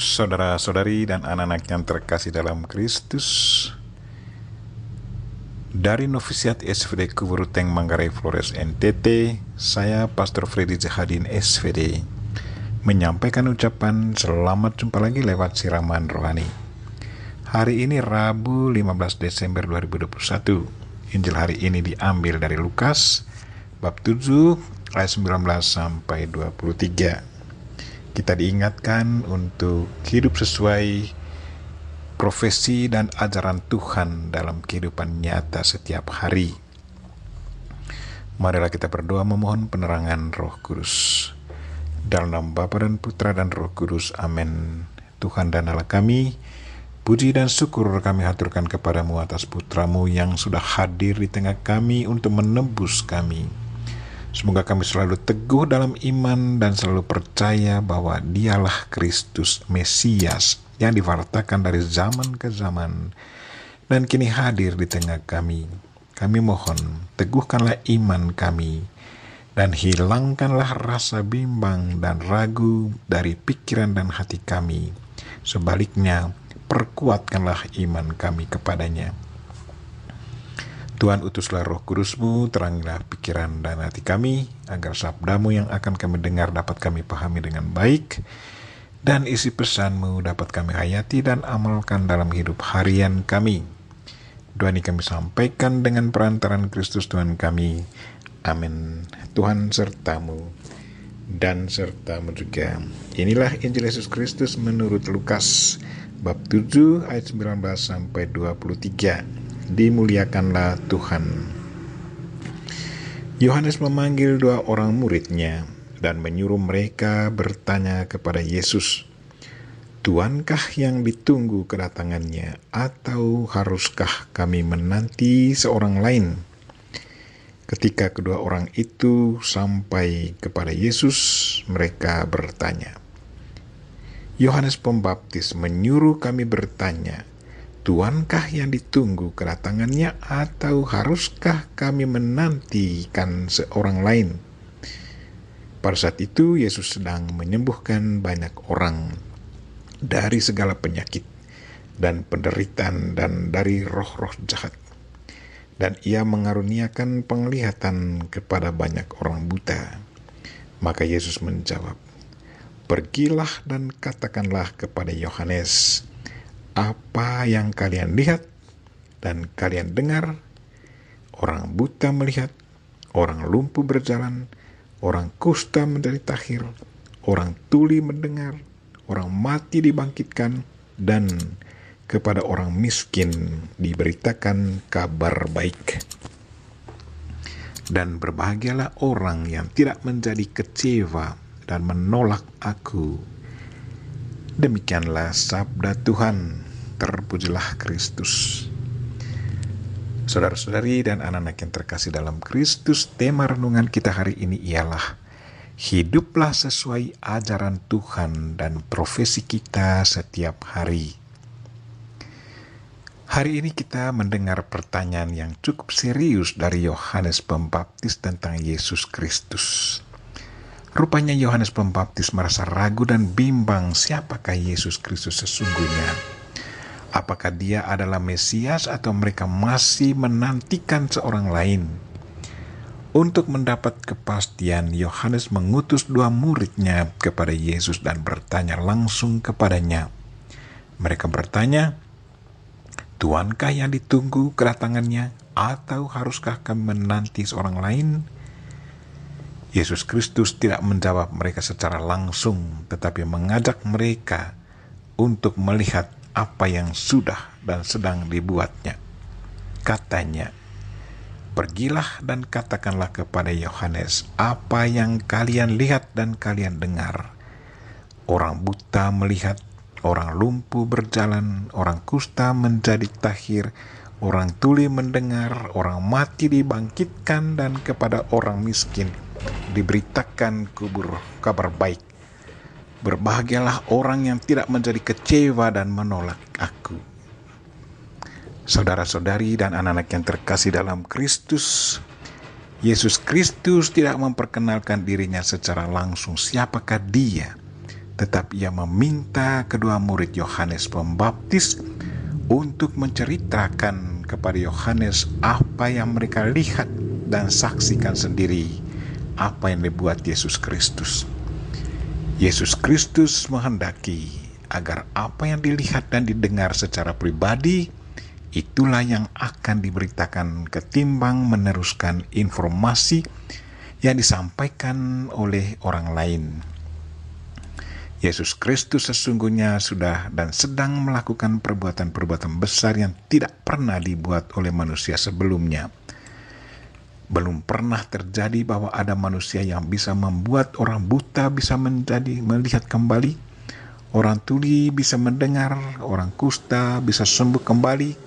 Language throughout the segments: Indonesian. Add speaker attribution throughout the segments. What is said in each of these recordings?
Speaker 1: saudara-saudari dan anak-anak yang terkasih dalam Kristus. Dari Novisiat SVD Kuburuteng Manggarai Flores NTT, saya Pastor Freddy Jahadin SVD menyampaikan ucapan selamat jumpa lagi lewat siraman rohani. Hari ini Rabu 15 Desember 2021. Injil hari ini diambil dari Lukas bab 7 ayat 19 sampai 23 kita diingatkan untuk hidup sesuai profesi dan ajaran Tuhan dalam kehidupan nyata setiap hari. Marilah kita berdoa memohon penerangan Roh Kudus. Dalam nama Bapa dan Putra dan Roh Kudus. Amin. Tuhan dan Allah kami, puji dan syukur kami haturkan kepadamu atas putramu yang sudah hadir di tengah kami untuk menembus kami. Semoga kami selalu teguh dalam iman dan selalu percaya bahwa dialah Kristus Mesias yang diwartakan dari zaman ke zaman dan kini hadir di tengah kami. Kami mohon, teguhkanlah iman kami dan hilangkanlah rasa bimbang dan ragu dari pikiran dan hati kami. Sebaliknya, perkuatkanlah iman kami kepadanya Tuhan utuslah roh kudusmu, terangilah pikiran dan hati kami, agar sabdamu yang akan kami dengar dapat kami pahami dengan baik, dan isi pesanmu dapat kami hayati dan amalkan dalam hidup harian kami. Doa ini kami sampaikan dengan perantaran Kristus Tuhan kami. Amin. Tuhan sertamu dan sertamu juga. Inilah Injil Yesus Kristus menurut Lukas bab 7 ayat 19 sampai 23 dimuliakanlah Tuhan. Yohanes memanggil dua orang muridnya dan menyuruh mereka bertanya kepada Yesus, Tuankah yang ditunggu kedatangannya atau haruskah kami menanti seorang lain? Ketika kedua orang itu sampai kepada Yesus, mereka bertanya, Yohanes Pembaptis menyuruh kami bertanya, Tuankah yang ditunggu kedatangannya atau haruskah kami menantikan seorang lain? Pada saat itu Yesus sedang menyembuhkan banyak orang dari segala penyakit dan penderitaan dan dari roh-roh jahat. Dan ia mengaruniakan penglihatan kepada banyak orang buta. Maka Yesus menjawab, Pergilah dan katakanlah kepada Yohanes, apa yang kalian lihat dan kalian dengar, orang buta melihat, orang lumpuh berjalan, orang kusta menjadi tahir, orang tuli mendengar, orang mati dibangkitkan, dan kepada orang miskin diberitakan kabar baik. Dan berbahagialah orang yang tidak menjadi kecewa dan menolak aku Demikianlah sabda Tuhan. Terpujilah Kristus. Saudara-saudari dan anak-anak yang terkasih dalam Kristus, tema renungan kita hari ini ialah Hiduplah sesuai ajaran Tuhan dan profesi kita setiap hari. Hari ini kita mendengar pertanyaan yang cukup serius dari Yohanes Pembaptis tentang Yesus Kristus. Rupanya Yohanes Pembaptis merasa ragu dan bimbang siapakah Yesus Kristus sesungguhnya. Apakah dia adalah Mesias atau mereka masih menantikan seorang lain? Untuk mendapat kepastian, Yohanes mengutus dua muridnya kepada Yesus dan bertanya langsung kepadanya. Mereka bertanya, Tuankah yang ditunggu kedatangannya atau haruskah kami menanti seorang lain?' Yesus Kristus tidak menjawab mereka secara langsung, tetapi mengajak mereka untuk melihat apa yang sudah dan sedang dibuatnya. Katanya, "Pergilah dan katakanlah kepada Yohanes apa yang kalian lihat dan kalian dengar. Orang buta melihat, orang lumpuh berjalan, orang kusta menjadi tahir." Orang tuli mendengar, orang mati dibangkitkan, dan kepada orang miskin diberitakan kubur kabar baik. Berbahagialah orang yang tidak menjadi kecewa dan menolak aku. Saudara-saudari dan anak-anak yang terkasih dalam Kristus, Yesus Kristus tidak memperkenalkan dirinya secara langsung siapakah dia, tetapi ia meminta kedua murid Yohanes Pembaptis untuk menceritakan kepada Yohanes apa yang mereka lihat dan saksikan sendiri apa yang dibuat Yesus Kristus. Yesus Kristus menghendaki agar apa yang dilihat dan didengar secara pribadi itulah yang akan diberitakan ketimbang meneruskan informasi yang disampaikan oleh orang lain. Yesus Kristus sesungguhnya sudah dan sedang melakukan perbuatan-perbuatan besar yang tidak pernah dibuat oleh manusia sebelumnya. Belum pernah terjadi bahwa ada manusia yang bisa membuat orang buta bisa menjadi melihat kembali, orang tuli bisa mendengar, orang kusta bisa sembuh kembali,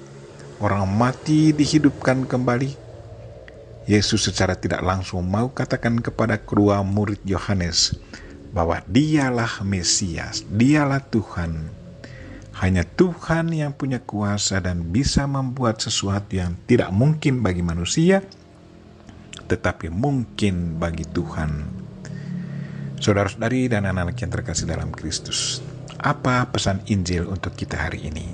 Speaker 1: orang mati dihidupkan kembali. Yesus secara tidak langsung mau katakan kepada kedua murid Yohanes bahwa dialah Mesias, dialah Tuhan. Hanya Tuhan yang punya kuasa dan bisa membuat sesuatu yang tidak mungkin bagi manusia, tetapi mungkin bagi Tuhan. Saudara-saudari dan anak-anak yang terkasih dalam Kristus, apa pesan Injil untuk kita hari ini?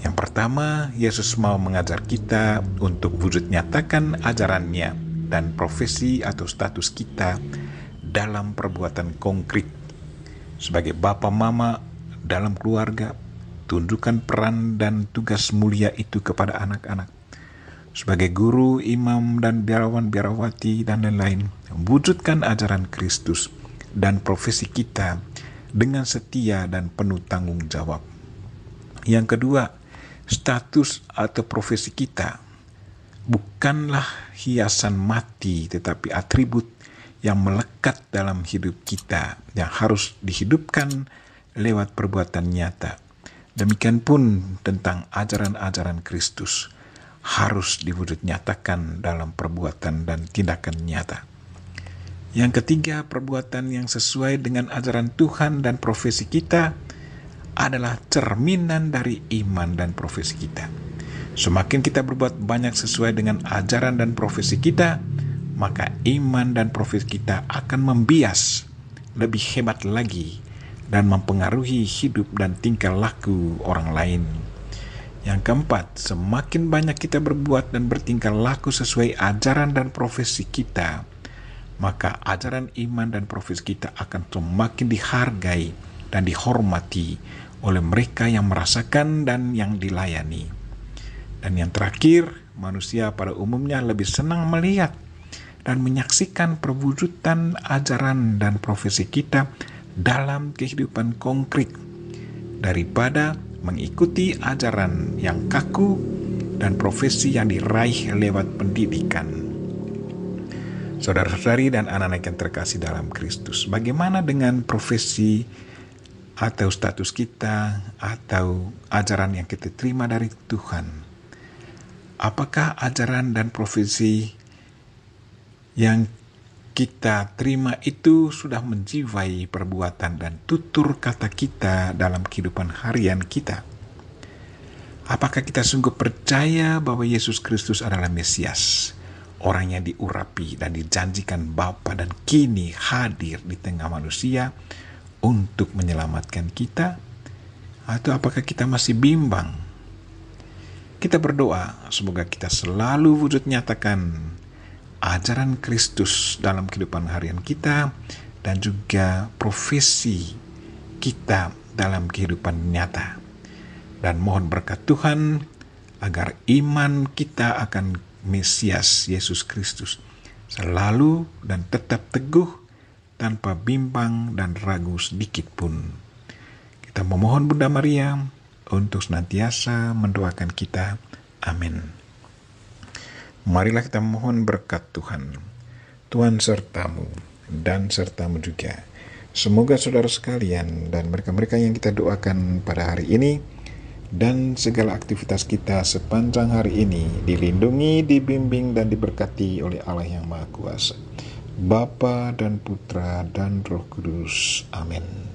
Speaker 1: Yang pertama, Yesus mau mengajar kita untuk wujud nyatakan ajarannya dan profesi atau status kita dalam perbuatan konkret. Sebagai bapak mama dalam keluarga, tunjukkan peran dan tugas mulia itu kepada anak-anak sebagai guru, imam, dan biarawan-biarawati, dan lain-lain. Wujudkan ajaran Kristus dan profesi kita dengan setia dan penuh tanggung jawab. Yang kedua, status atau profesi kita bukanlah hiasan mati, tetapi atribut yang melekat dalam hidup kita yang harus dihidupkan lewat perbuatan nyata. Demikian pun tentang ajaran-ajaran Kristus. -ajaran harus diwujud nyatakan dalam perbuatan dan tindakan nyata. Yang ketiga, perbuatan yang sesuai dengan ajaran Tuhan dan profesi kita adalah cerminan dari iman dan profesi kita. Semakin kita berbuat banyak sesuai dengan ajaran dan profesi kita, maka iman dan profesi kita akan membias lebih hebat lagi dan mempengaruhi hidup dan tingkah laku orang lain. Yang keempat, semakin banyak kita berbuat dan bertingkah laku sesuai ajaran dan profesi kita, maka ajaran iman dan profesi kita akan semakin dihargai dan dihormati oleh mereka yang merasakan dan yang dilayani. Dan yang terakhir, manusia pada umumnya lebih senang melihat dan menyaksikan perwujudan ajaran dan profesi kita dalam kehidupan konkret daripada mengikuti ajaran yang kaku dan profesi yang diraih lewat pendidikan. Saudara-saudari dan anak-anak yang terkasih dalam Kristus, bagaimana dengan profesi atau status kita atau ajaran yang kita terima dari Tuhan? Apakah ajaran dan profesi yang kita terima itu sudah menjiwai perbuatan dan tutur kata kita dalam kehidupan harian kita. Apakah kita sungguh percaya bahwa Yesus Kristus adalah Mesias, orang yang diurapi dan dijanjikan Bapa dan kini hadir di tengah manusia untuk menyelamatkan kita? Atau apakah kita masih bimbang? Kita berdoa semoga kita selalu wujud nyatakan ajaran Kristus dalam kehidupan harian kita dan juga profesi kita dalam kehidupan nyata. Dan mohon berkat Tuhan agar iman kita akan Mesias Yesus Kristus selalu dan tetap teguh tanpa bimbang dan ragu sedikit pun. Kita memohon Bunda Maria untuk senantiasa mendoakan kita. Amin. Marilah kita mohon berkat Tuhan. Tuhan sertamu dan sertamu juga. Semoga saudara sekalian dan mereka-mereka yang kita doakan pada hari ini dan segala aktivitas kita sepanjang hari ini dilindungi, dibimbing, dan diberkati oleh Allah yang Maha Kuasa. Bapa dan Putra dan Roh Kudus. Amin.